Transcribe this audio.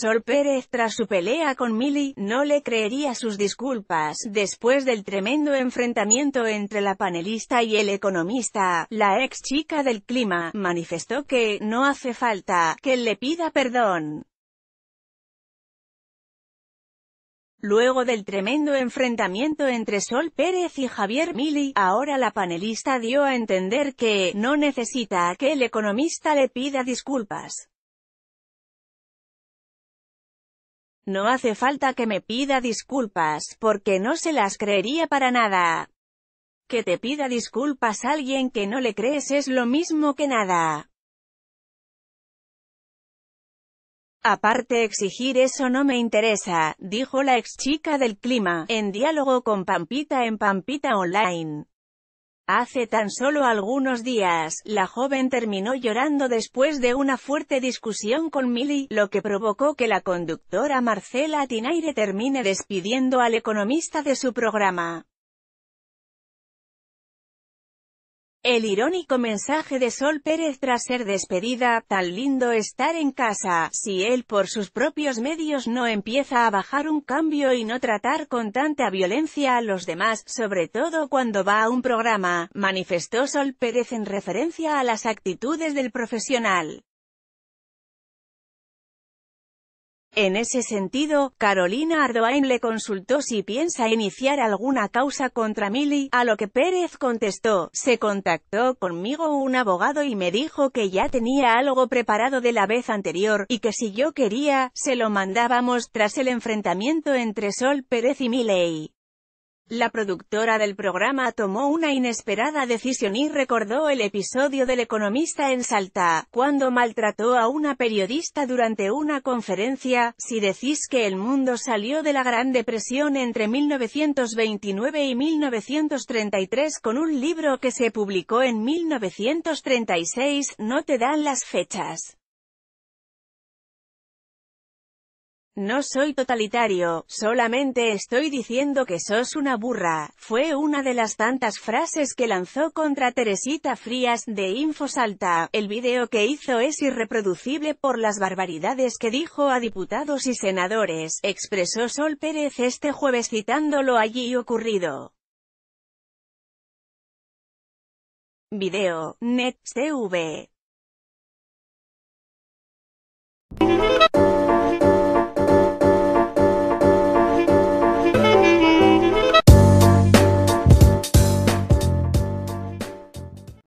Sol Pérez tras su pelea con Mili, no le creería sus disculpas. Después del tremendo enfrentamiento entre la panelista y el economista, la ex chica del clima, manifestó que, no hace falta, que le pida perdón. Luego del tremendo enfrentamiento entre Sol Pérez y Javier Mili, ahora la panelista dio a entender que, no necesita que el economista le pida disculpas. No hace falta que me pida disculpas, porque no se las creería para nada. Que te pida disculpas a alguien que no le crees es lo mismo que nada. Aparte exigir eso no me interesa, dijo la ex chica del clima, en diálogo con Pampita en Pampita Online. Hace tan solo algunos días, la joven terminó llorando después de una fuerte discusión con Milly, lo que provocó que la conductora Marcela Tinaire termine despidiendo al economista de su programa. El irónico mensaje de Sol Pérez tras ser despedida, tan lindo estar en casa, si él por sus propios medios no empieza a bajar un cambio y no tratar con tanta violencia a los demás, sobre todo cuando va a un programa, manifestó Sol Pérez en referencia a las actitudes del profesional. En ese sentido, Carolina Ardoain le consultó si piensa iniciar alguna causa contra Milly, a lo que Pérez contestó, se contactó conmigo un abogado y me dijo que ya tenía algo preparado de la vez anterior, y que si yo quería, se lo mandábamos, tras el enfrentamiento entre Sol Pérez y Miley. La productora del programa tomó una inesperada decisión y recordó el episodio del economista en Salta, cuando maltrató a una periodista durante una conferencia, si decís que el mundo salió de la Gran Depresión entre 1929 y 1933 con un libro que se publicó en 1936, no te dan las fechas. No soy totalitario, solamente estoy diciendo que sos una burra, fue una de las tantas frases que lanzó contra Teresita Frías, de Infosalta. El video que hizo es irreproducible por las barbaridades que dijo a diputados y senadores, expresó Sol Pérez este jueves citando lo allí ocurrido. Video,